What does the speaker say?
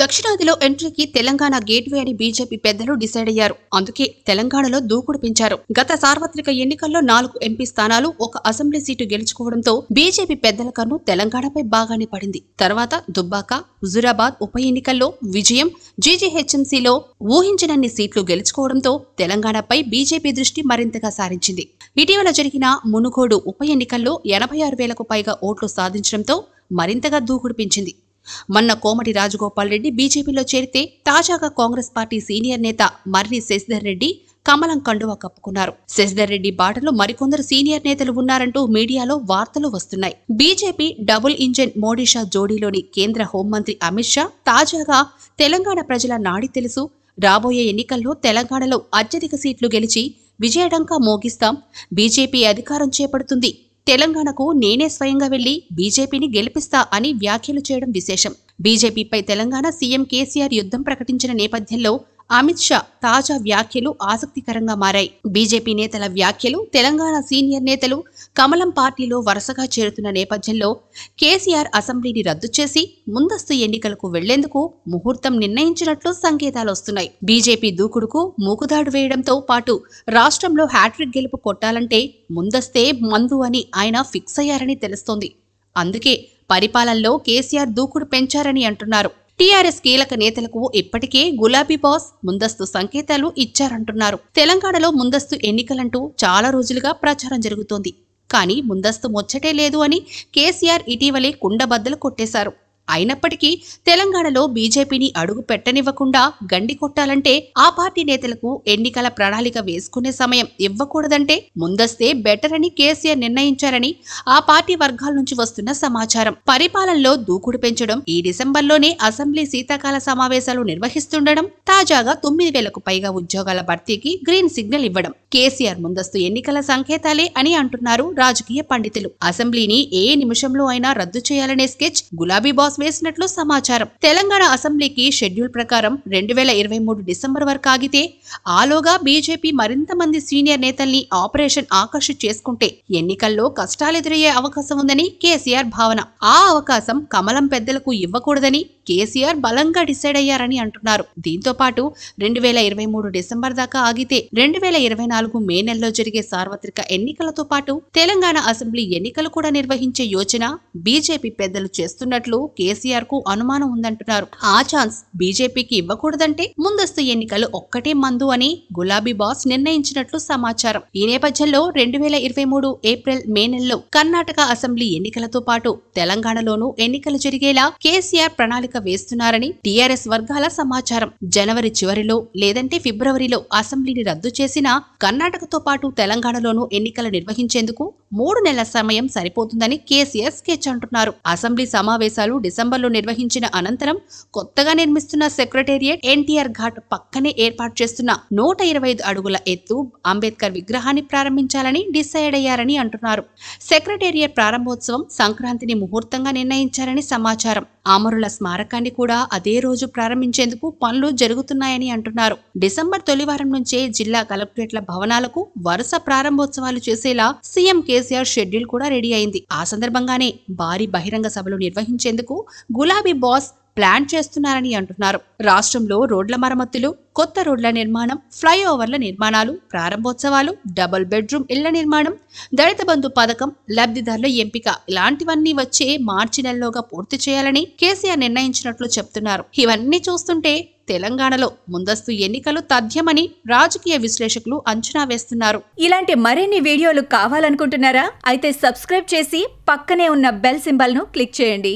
దక్షిణాదిలో ఎంట్రీకి తెలంగాణ గేట్వే అని బీజేపీ పెద్దలు డిసైడ్ అయ్యారు అందుకే తెలంగాణలో దూకుడు పెంచారు గత సార్వత్రిక ఎన్నికల్లో నాలుగు ఎంపీ స్థానాలు ఒక అసెంబ్లీ సీటు గెలుచుకోవడంతో బీజేపీ పెద్దల కన్ను తెలంగాణపై బాగానే పడింది తర్వాత దుబ్బాక హుజురాబాద్ ఉప ఎన్నికల్లో విజయం జీజీహెచ్ఎంసీలో ఊహించినన్ని సీట్లు గెలుచుకోవడంతో తెలంగాణపై బీజేపీ దృష్టి మరింతగా సారించింది ఇటీవల జరిగిన మునుగోడు ఉప ఎన్నికల్లో ఎనభై ఆరు వేలకు పైగా ఓట్లు సాధించడంతో మరింతగా దూకుడు పెంచింది మన్న కోమటి రాజగోపాల్ రెడ్డి బీజేపీలో చేరితే తాజాగా కాంగ్రెస్ పార్టీ సీనియర్ నేత మర్రి శశిధర్ రెడ్డి కమలం కండువా కప్పుకున్నారు శశిధర్ రెడ్డి బాటలో మరికొందరు సీనియర్ నేతలు ఉన్నారంటూ మీడియాలో వార్తలు వస్తున్నాయి బీజేపీ డబుల్ ఇంజన్ మోడీషా జోడీలోని కేంద్ర హోంమంత్రి అమిత్ షా తాజాగా తెలంగాణ ప్రజల నాడి తెలుసు రాబోయే ఎన్నికల్లో తెలంగాణలో అత్యధిక సీట్లు గెలిచి విజయడంకా మోగిస్తాం బీజేపీ అధికారం చేపడుతుంది తెలంగాణకు నేనే స్వయంగా వెళ్లి బీజేపీని గెలిపిస్తా అని వ్యాఖ్యలు చేయడం విశేషం బీజేపీపై తెలంగాణ సీఎం కేసీఆర్ యుద్ధం ప్రకటించిన నేపథ్యంలో అమిత్ షా తాజా వ్యాఖ్యలు ఆసక్తికరంగా మారాయి బీజేపీ నేతల వ్యాఖ్యలు తెలంగాణ సీనియర్ నేతలు కమలం పార్టీలో వరుసగా చేరుతున్న నేపథ్యంలో కేసీఆర్ అసెంబ్లీని రద్దు చేసి ముందస్తు ఎన్నికలకు వెళ్లేందుకు ముహూర్తం నిర్ణయించినట్లు సంకేతాలు వస్తున్నాయి బీజేపీ దూకుడుకు మూకుదాడు వేయడంతో పాటు రాష్ట్రంలో హ్యాట్రిక్ గెలుపు కొట్టాలంటే ముందస్తే మందు అని ఆయన ఫిక్స్ అయ్యారని తెలుస్తోంది అందుకే పరిపాలనలో కేసీఆర్ దూకుడు పెంచారని అంటున్నారు టీఆర్ఎస్ కీలక నేతలకు ఇప్పటికే గులాబీ బాస్ ముందస్తు సంకేతాలు ఇచ్చారంటున్నారు తెలంగాణలో ముందస్తు ఎన్నికలంటూ చాలా రోజులుగా ప్రచారం జరుగుతోంది కానీ ముందస్తు ముచ్చటే లేదు అని కేసీఆర్ ఇటీవలే కుండబద్దలు కొట్టేశారు అయినప్పటికీ తెలంగాణలో బీజేపీని అడుగు పెట్టనివ్వకుండా గండి కొట్టాలంటే ఆ పార్టీ నేతలకు ఎన్నికల ప్రణాళిక వేసుకునే సమయం ఇవ్వకూడదంటే ముందస్తే బెటర్ అని కేసీఆర్ నిర్ణయించారని ఆ పార్టీ వర్గాల నుంచి వస్తున్న సమాచారం పరిపాలనలో దూకుడు పెంచడం ఈ డిసెంబర్లోనే అసెంబ్లీ శీతాకాల సమావేశాలు నిర్వహిస్తుండడం తాజాగా తొమ్మిది వేలకు పైగా ఉద్యోగాల భర్తీకి గ్రీన్ సిగ్నల్ ఇవ్వడం కేసీఆర్ ముందస్తు ఎన్నికల సంకేతాలే అని అంటున్నారు రాజకీయ పండితులు అసెంబ్లీని ఏ నిమిషంలో అయినా రద్దు చేయాలనే స్కెచ్ గులాబీ బాస్ వేసినట్లు సమాచారం తెలంగాణ అసెంబ్లీకి షెడ్యూల్ ప్రకారం రెండు వేల ఇరవై మూడు డిసెంబర్ వరకు ఆగితే ఆలోగా బీజేపీ మరింత మంది సీనియర్ నేతల్ని ఆపరేషన్ ఆకర్షి చేసుకుంటే ఎన్నికల్లో కష్టాలెదురయ్యే అవకాశం ఉందని కేసీఆర్ భావన ఆ అవకాశం కమలం పెద్దలకు ఇవ్వకూడదని కేసీఆర్ బలంగా డిసైడ్ అయ్యారని అంటున్నారు దీంతో పాటు రెండు వేల ఇరవై మూడు డిసెంబర్ దాకా ఆగితే రెండు వేల ఇరవై నాలుగు మే నెలలో జరిగే సార్వత్రిక ఎన్నికలతో పాటు తెలంగాణ అసెంబ్లీ ఎన్నికలు కూడా నిర్వహించే యోచన బీజేపీ పెద్దలు చేస్తున్నట్లు కేసీఆర్ కు అనుమానం ఉందంటున్నారు ఆ ఛాన్స్ బీజేపీకి ఇవ్వకూడదంటే ముందస్తు ఎన్నికలు ఒక్కటే మందు అని గులాబీ బాస్ నిర్ణయించినట్లు సమాచారం ఈ నేపథ్యంలో రెండు వేల ఇరవై మూడు ఏప్రిల్ మే నెలలో కర్ణాటక అసెంబ్లీ ఎన్నికలతో పాటు తెలంగాణలోనూ ఎన్నికలు జరిగేలా కేసీఆర్ ప్రణాళిక ప్రణాళిక వేస్తున్నారని టీఆర్ఎస్ వర్గాల సమాచారం జనవరి చివరిలో లేదంటే ఫిబ్రవరిలో అసెంబ్లీని రద్దు చేసినా కర్ణాటకతో పాటు తెలంగాణలోనూ ఎన్నికలు నిర్వహించేందుకు మూడు నెలల సమయం సరిపోతుందని కేసీఆర్ స్కెచ్ అంటున్నారు అసెంబ్లీ సమావేశాలు డిసెంబర్లో నిర్వహించిన అనంతరం కొత్తగా నిర్మిస్తున్న సెక్రటేరియట్ ఎన్టీఆర్ ఘాట్ పక్కనే ఏర్పాటు చేస్తున్న నూట ఇరవై ఐదు అడుగుల ఎత్తు అంబేద్కర్ విగ్రహాన్ని ప్రారంభించాలని డిసైడ్ అయ్యారని అంటున్నారు సెక్రటేరియట్ ప్రారంభోత్సవం సంక్రాంతిని ముహూర్తంగా నిర్ణయించారని సమాచారం అమరుల స్మారకాన్ని కూడా అదే రోజు ప్రారంభించేందుకు పనులు జరుగుతున్నాయని అంటున్నారు డిసెంబర్ తొలివారం నుంచే జిల్లా కలెక్టరేట్ల భవనాలకు వరుస ప్రారంభోత్సవాలు చేసేలా సీఎం కేసీఆర్ షెడ్యూల్ కూడా రెడీ అయింది ఆ సందర్భంగానే భారీ బహిరంగ సభలు నిర్వహించేందుకు గులాబీ బాస్ ప్లాన్ చేస్తున్నారని అంటున్నారు రాష్ట్రంలో రోడ్ల మరమ్మతులు కొత్త రోడ్ల నిర్మాణం ఫ్లైఓవర్ల నిర్మాణాలు ప్రారంభోత్సవాలు డబుల్ బెడ్రూమ్ ఇళ్ల నిర్మాణం దళిత బంధు పథకం లబ్ధిదారుల ఎంపిక ఇలాంటివన్నీ వచ్చే మార్చి నెలలోగా పూర్తి చేయాలని కేసీఆర్ నిర్ణయించినట్లు చెప్తున్నారు ఇవన్నీ చూస్తుంటే తెలంగాణలో ముందస్తు ఎన్నికలు తథ్యమని రాజకీయ విశ్లేషకులు అంచనా వేస్తున్నారు ఇలాంటి మరిన్ని వీడియోలు కావాలనుకుంటున్నారా అయితే సబ్స్క్రైబ్ చేసి పక్కనే ఉన్న బెల్ సింబల్ ను క్లిక్ చేయండి